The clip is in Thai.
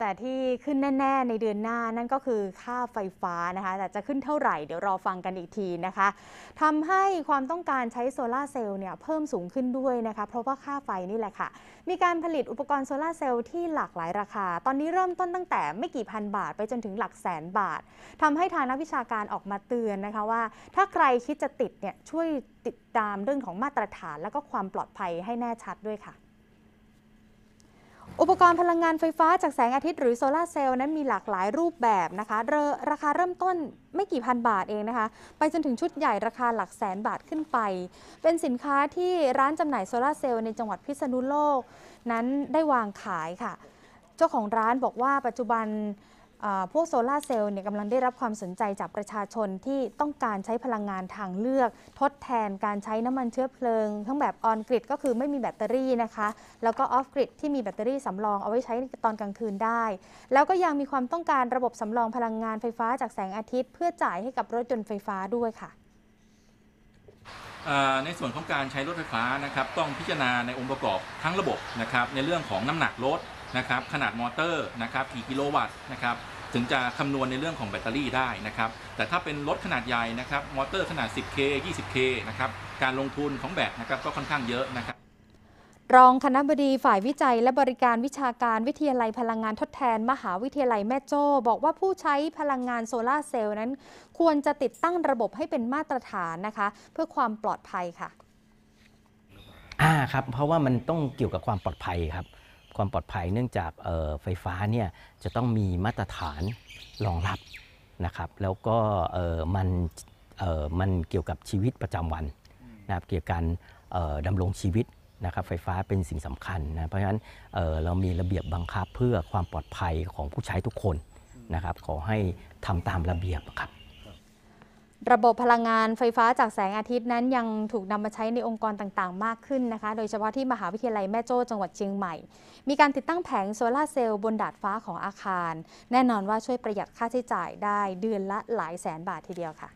แต่ที่ขึ้นแน่ ๆ ในเดือนหน้านั่นก็คือค่าไฟฟ้านะคะแต่จะขึ้นเท่าไหร่เดี๋ยวรอฟังกันอีกทีนะคะทำให้ความต้องการใช้โซลาเซลล์เนี่ยเพิ่มสูงขึ้นด้วยนะคะเพราะว่าค่าไฟนี่แหละค่ะ มีการผลิตอุปกรณ์โซลาเซลล์ที่หลากหลายราคา ตอนนี้เริ่มต้นตั้งแต่ไม่กี่พันบาทไปจนถึงหลักแสนบาท ทำให้ทางนักวิชาการออกมาเตือนนะคะว่า ถ้าใครคิดจะติดเนี่ยช่วยติดตามเรื่องของมาตรฐาน และก็ความปลอดภัยให้แน่ชัดด้วยค่ะอุปกรณ์พลังงานไฟฟ้าจากแสงอาทิตย์หรือโซลาเซลล์นั้นมีหลากหลายรูปแบบนะคะ ราคาเริ่มต้นไม่กี่พันบาทเองนะคะ ไปจนถึงชุดใหญ่ราคาหลักแสนบาทขึ้นไป เป็นสินค้าที่ร้านจำหน่ายโซลาเซลล์ในจังหวัดพิษณุโลกนั้นได้วางขายค่ะ เจ้าของร้านบอกว่าปัจจุบันพวกโซลาเซลล์เนี่ยกำลังได้รับความสนใจจากประชาชนที่ต้องการใช้พลังงานทางเลือก ทดแทนการใช้น้ำมันเชื้อเพลิง ทั้งแบบออนกริดก็คือไม่มีแบตเตอรี่นะคะ แล้วก็ออฟกริดที่มีแบตเตอรี่สำรองเอาไว้ใช้ตอนกลางคืนได้ แล้วก็ยังมีความต้องการระบบสำรองพลังงานไฟฟ้าจากแสงอาทิตย์ เพื่อจ่ายให้กับรถยนต์ไฟฟ้าด้วยค่ะในส่วนของการใช้รถไฟฟ้านะครับต้องพิจารณาในองค์ประกอบทั้งระบบนะครับในเรื่องของน้ำหนักรถนะครับขนาดมอเตอร์นะครับกี่กิโลวัตต์นะครับถึงจะคำนวณในเรื่องของแบตเตอรี่ได้นะครับ แต่ถ้าเป็นรถขนาดใหญ่นะครับ มอเตอร์ขนาด 10K 20K นะครับการลงทุนของแบตนะครับก็ค่อนข้างเยอะนะครับรองคณบดีฝ่ายวิจัยและบริการวิชาการวิทยาลัยพลังงานทดแทน มหาวิทยาลัยแม่โจ้บอกว่าผู้ใช้พลังงานโซลาเซลล์นั้น ควรจะติดตั้งระบบให้เป็นมาตรฐานนะคะเพื่อความปลอดภัยค่ะอ่าครับเพราะว่ามันต้องเกี่ยวกับความปลอดภัยครับความปลอดภัยเนื่องจากไฟฟ้าเนี่ยจะต้องมีมาตรฐานรองรับนะครับ แล้วก็มันมันเกี่ยวกับชีวิตประจำวันนะครับเกี่ยวกับำรดำรงชีวิตนะครับ ไฟฟ้าเป็นสิ่งสำคัญนะเพราะฉะนั้นเเรามีระเบียบบังคับเพื่อความปลอดภัยของผู้ใช้ทุกคนนะครับขอให้ทำตามระเบียบครับระบบพลังงานไฟฟ้าจากแสงอาทิตย์นั้นยังถูกนำมาใช้ในองค์กรต่าง ๆ มากขึ้นนะคะ โดยเฉพาะที่มหาวิทยาลัยแม่โจ้จังหวัดเชียงใหม่ มีการติดตั้งแผงโซลาเซลล์บนดาดฟ้าของอาคาร แน่นอนว่าช่วยประหยัดค่าใช้จ่ายได้เดือนละหลายแสนบาททีเดียวค่ะ